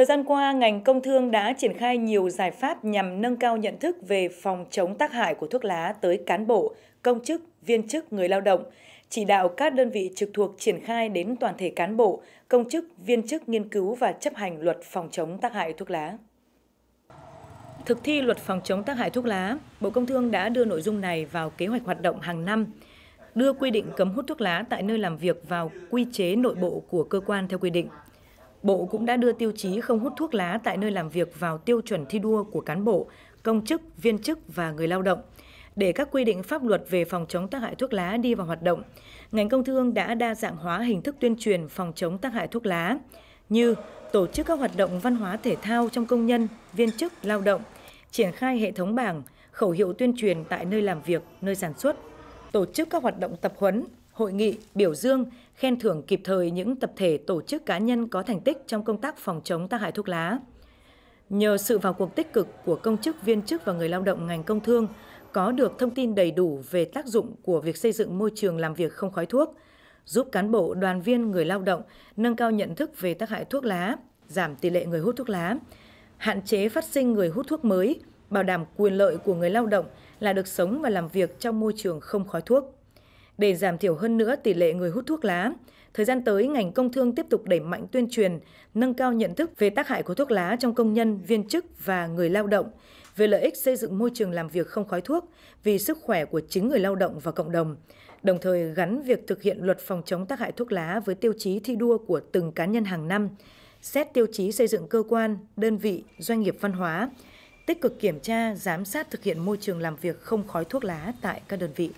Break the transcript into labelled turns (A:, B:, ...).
A: Thời gian qua, ngành công thương đã triển khai nhiều giải pháp nhằm nâng cao nhận thức về phòng chống tác hại của thuốc lá tới cán bộ, công chức, viên chức, người lao động, chỉ đạo các đơn vị trực thuộc triển khai đến toàn thể cán bộ, công chức, viên chức nghiên cứu và chấp hành luật phòng chống tác hại thuốc lá. Thực thi luật phòng chống tác hại thuốc lá, Bộ Công Thương đã đưa nội dung này vào kế hoạch hoạt động hàng năm, đưa quy định cấm hút thuốc lá tại nơi làm việc vào quy chế nội bộ của cơ quan theo quy định. Bộ cũng đã đưa tiêu chí không hút thuốc lá tại nơi làm việc vào tiêu chuẩn thi đua của cán bộ, công chức, viên chức và người lao động. Để các quy định pháp luật về phòng chống tác hại thuốc lá đi vào hoạt động, ngành công thương đã đa dạng hóa hình thức tuyên truyền phòng chống tác hại thuốc lá như tổ chức các hoạt động văn hóa thể thao trong công nhân, viên chức, lao động, triển khai hệ thống bảng, khẩu hiệu tuyên truyền tại nơi làm việc, nơi sản xuất, tổ chức các hoạt động tập huấn, hội nghị, biểu dương, khen thưởng kịp thời những tập thể tổ chức cá nhân có thành tích trong công tác phòng chống tác hại thuốc lá. Nhờ sự vào cuộc tích cực của công chức, viên chức và người lao động ngành công thương, có được thông tin đầy đủ về tác dụng của việc xây dựng môi trường làm việc không khói thuốc, giúp cán bộ, đoàn viên, người lao động nâng cao nhận thức về tác hại thuốc lá, giảm tỷ lệ người hút thuốc lá, hạn chế phát sinh người hút thuốc mới, bảo đảm quyền lợi của người lao động là được sống và làm việc trong môi trường không khói thuốc để giảm thiểu hơn nữa tỷ lệ người hút thuốc lá. Thời gian tới, ngành công thương tiếp tục đẩy mạnh tuyên truyền, nâng cao nhận thức về tác hại của thuốc lá trong công nhân, viên chức và người lao động, về lợi ích xây dựng môi trường làm việc không khói thuốc vì sức khỏe của chính người lao động và cộng đồng, đồng thời gắn việc thực hiện luật phòng chống tác hại thuốc lá với tiêu chí thi đua của từng cá nhân hàng năm, xét tiêu chí xây dựng cơ quan, đơn vị, doanh nghiệp văn hóa, tích cực kiểm tra, giám sát thực hiện môi trường làm việc không khói thuốc lá tại các đơn vị.